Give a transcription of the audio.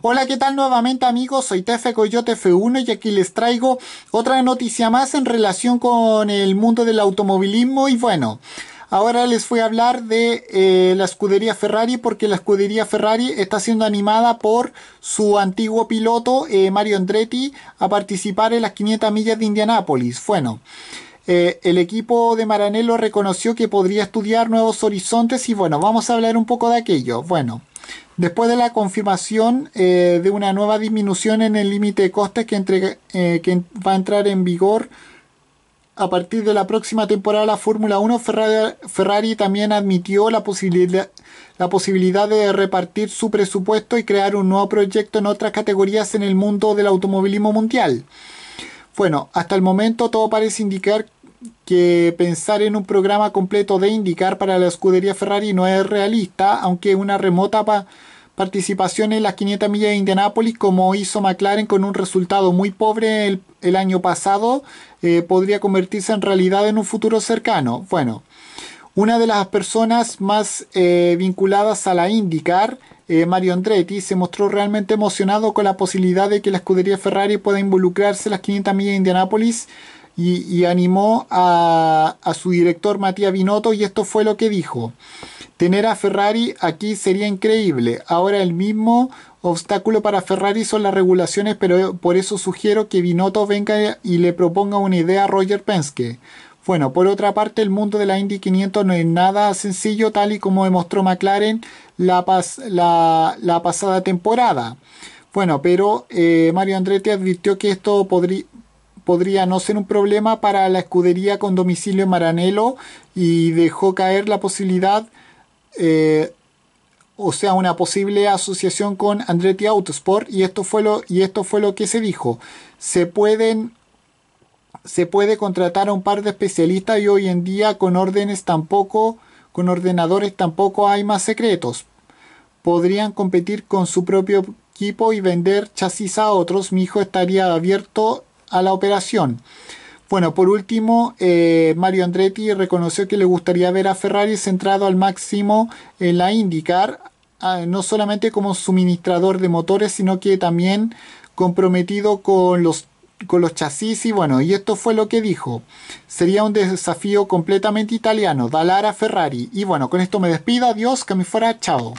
Hola, ¿qué tal nuevamente amigos? Soy Tefe Coyote F1 y aquí les traigo otra noticia más en relación con el mundo del automovilismo y bueno, ahora les voy a hablar de eh, la escudería Ferrari porque la escudería Ferrari está siendo animada por su antiguo piloto eh, Mario Andretti a participar en las 500 millas de Indianápolis. Bueno. Eh, el equipo de Maranello reconoció que podría estudiar nuevos horizontes y bueno, vamos a hablar un poco de aquello. Bueno, después de la confirmación eh, de una nueva disminución en el límite de costes que, eh, que va a entrar en vigor a partir de la próxima temporada de la Fórmula 1, Ferrari, Ferrari, también admitió la posibilidad, la posibilidad de repartir su presupuesto y crear un nuevo proyecto en otras categorías en el mundo del automovilismo mundial. Bueno, hasta el momento todo parece indicar que pensar en un programa completo de indicar para la escudería Ferrari no es realista, aunque una remota participación en las 500 millas de Indianápolis, como hizo McLaren con un resultado muy pobre el, año pasado, eh, podría convertirse en realidad en un futuro cercano. Bueno, una de las personas más eh, vinculadas a la IndyCar, eh, Mario Andretti, se mostró realmente emocionado con la posibilidad de que la escudería Ferrari pueda involucrarse en las 500 millas de Indianápolis y, animó a, su director Matías Binotto y esto fue lo que dijo. Tener a Ferrari aquí sería increíble. Ahora el mismo obstáculo para Ferrari son las regulaciones, pero por eso sugiero que Binotto venga y le proponga una idea a Roger Penske. Bueno, por otra parte, el mundo de la Indy 500 no es nada sencillo, tal y como demostró McLaren la, la, pasada temporada. Bueno, pero eh, Mario Andretti advirtió que esto podría podría no ser un problema para la escudería con domicilio en Maranelo y dejó caer la posibilidad, eh, o sea, una posible asociación con Andretti Autosport y esto fue lo, y esto fue lo que se dijo. Se pueden se puede contratar a un par de especialistas y hoy en día con órdenes tampoco, con ordenadores tampoco hay más secretos. Podrían competir con su propio equipo y vender chasis a otros. Mi hijo estaría abierto a la operación. Bueno, por último, eh, Mario Andretti reconoció que le gustaría ver a Ferrari centrado al máximo en la IndyCar, ah, no solamente como suministrador de motores, sino que también comprometido con los con los chasis y bueno, y esto fue lo que dijo. Sería un desafío completamente italiano, Dalara Ferrari. Y bueno, con esto me despido, adiós, que me fuera, chao.